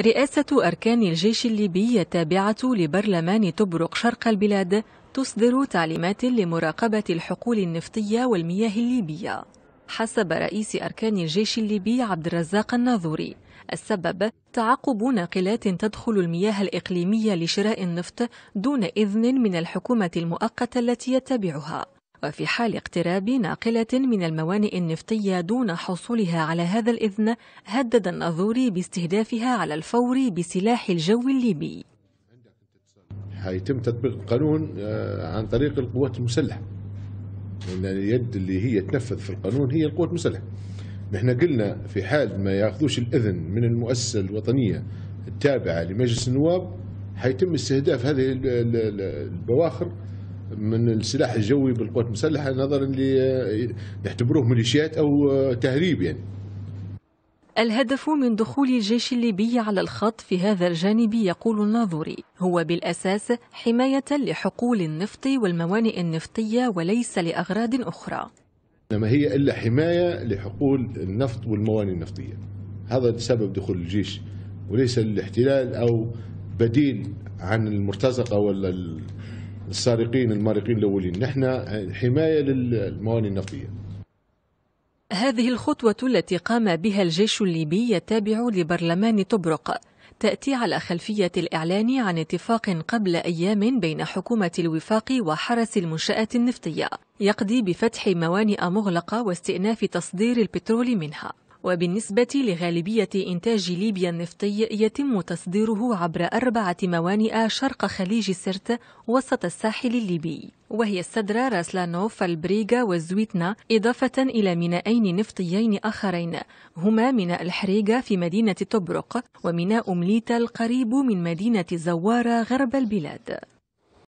رئاسة أركان الجيش الليبي التابعة لبرلمان تبرق شرق البلاد تصدر تعليمات لمراقبة الحقول النفطية والمياه الليبية حسب رئيس أركان الجيش الليبي عبد الرزاق الناظوري السبب تعقب ناقلات تدخل المياه الإقليمية لشراء النفط دون إذن من الحكومة المؤقتة التي يتبعها وفي حال اقتراب ناقلة من الموانئ النفطية دون حصولها على هذا الإذن هدد الناظوري باستهدافها على الفور بسلاح الجو الليبي هيتم تطبيق القانون آه، عن طريق القوات المسلحة لأن اليد اللي هي تنفذ في القانون هي القوات المسلحة نحن قلنا في حال ما ياخذوش الإذن من المؤسسة الوطنية التابعة لمجلس النواب هيتم استهداف هذه البواخر من السلاح الجوي بالقوات المسلحه نظرا ليعتبروه ميليشيات او تهريب يعني الهدف من دخول الجيش الليبي على الخط في هذا الجانب يقول الناظري هو بالأساس حماية لحقول النفط والموانئ النفطية وليس لأغراض أخرى إنما هي إلا حماية لحقول النفط والموانئ النفطية هذا سبب دخول الجيش وليس الاحتلال أو بديل عن المرتزقة ولا السارقين المارقين الاولين نحن حمايه للموانئ النفطيه هذه الخطوة التي قام بها الجيش الليبي التابع لبرلمان طبرق تأتي على خلفية الإعلان عن اتفاق قبل أيام بين حكومة الوفاق وحرس المنشآت النفطية يقضي بفتح موانئ مغلقة واستئناف تصدير البترول منها وبالنسبة لغالبية إنتاج ليبيا النفطي يتم تصديره عبر أربعة موانئ شرق خليج سرت وسط الساحل الليبي وهي السدرة راسلانوف البريغا والزويتنا إضافة إلى مينائين نفطيين آخرين هما ميناء الحريقة في مدينة تبرق وميناء مليتا القريب من مدينة زوارة غرب البلاد